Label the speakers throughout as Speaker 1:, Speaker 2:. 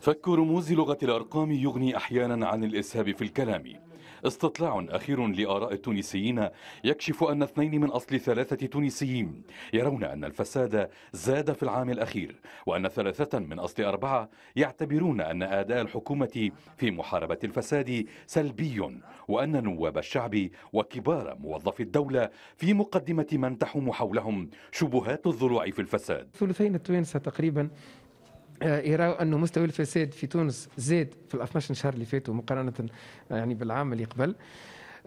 Speaker 1: فك رموز لغة الأرقام يغني أحيانا عن الإسهاب في الكلام استطلاع أخير لآراء التونسيين يكشف أن اثنين من أصل ثلاثة تونسيين يرون أن الفساد زاد في العام الأخير وأن ثلاثة من أصل أربعة يعتبرون أن أداء الحكومة في محاربة الفساد سلبي وأن نواب الشعب وكبار موظفي الدولة في مقدمة من تحوم حولهم شبهات الضلوع في الفساد
Speaker 2: ثلثين التوانسة تقريبا آه، يراو انه مستوى الفساد في تونس زاد في ال 12 شهر اللي فاتوا مقارنه آه، يعني بالعام اللي قبل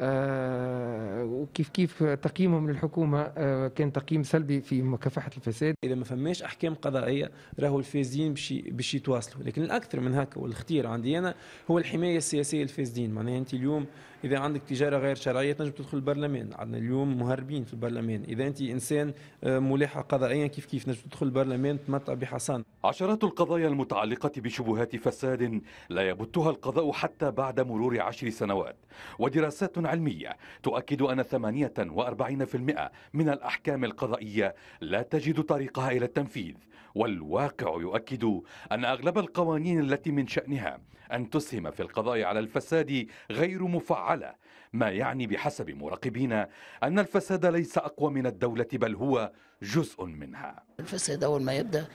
Speaker 2: آه، وكيف كيف تقييمهم للحكومه آه، كان
Speaker 3: تقييم سلبي في مكافحه الفساد اذا ما فماش احكام قضائيه راهو الفاسدين باش بشي يتواصلوا لكن الاكثر من هكا والاختيار عندي انا هو الحمايه السياسيه للفاسدين معناها انت اليوم اذا عندك تجاره غير شرعيه تنجم تدخل البرلمان عندنا اليوم مهربين في البرلمان اذا انت انسان آه، ملاحة قضائيا كيف كيف نجم تدخل البرلمان تمتع بحصان
Speaker 1: عشرات القضايا المتعلقه بشبهات فساد لا يبتها القضاء حتى بعد مرور عشر سنوات ودراسات علمية تؤكد أن 48% من الأحكام القضائية لا تجد طريقها إلى التنفيذ والواقع يؤكد أن أغلب القوانين التي من شأنها أن تسهم في القضاء على الفساد غير مفعلة ما يعني بحسب مراقبين أن الفساد ليس أقوى من الدولة بل هو جزء منها الفساد أول ما يبدأ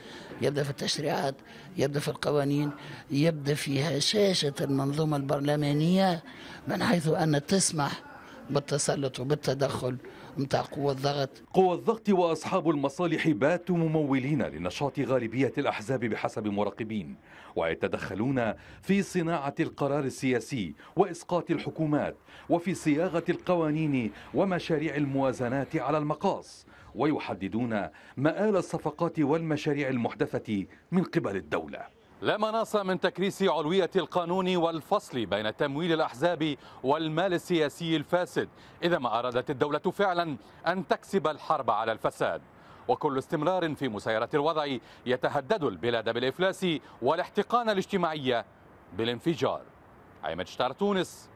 Speaker 1: يبدأ في التشريعات يبدأ
Speaker 2: في القوانين يبدأ في هشاشة المنظومة البرلمانية من حيث أن تسمح بالتسلط وبالتدخل متاع قوة الضغط
Speaker 1: قوة الضغط وأصحاب المصالح باتوا ممولين لنشاط غالبية الأحزاب بحسب مراقبين ويتدخلون في صناعة القرار السياسي وإسقاط الحكومات وفي صياغة القوانين ومشاريع الموازنات على المقاص ويحددون مآل الصفقات والمشاريع المحدثة من قبل الدولة لا مناص من تكريس علوية القانون والفصل بين تمويل الأحزاب والمال السياسي الفاسد إذا ما أرادت الدولة فعلا أن تكسب الحرب على الفساد وكل استمرار في مسيرة الوضع يتهدد البلاد بالإفلاس والاحتقان الاجتماعي بالانفجار عماد شتار تونس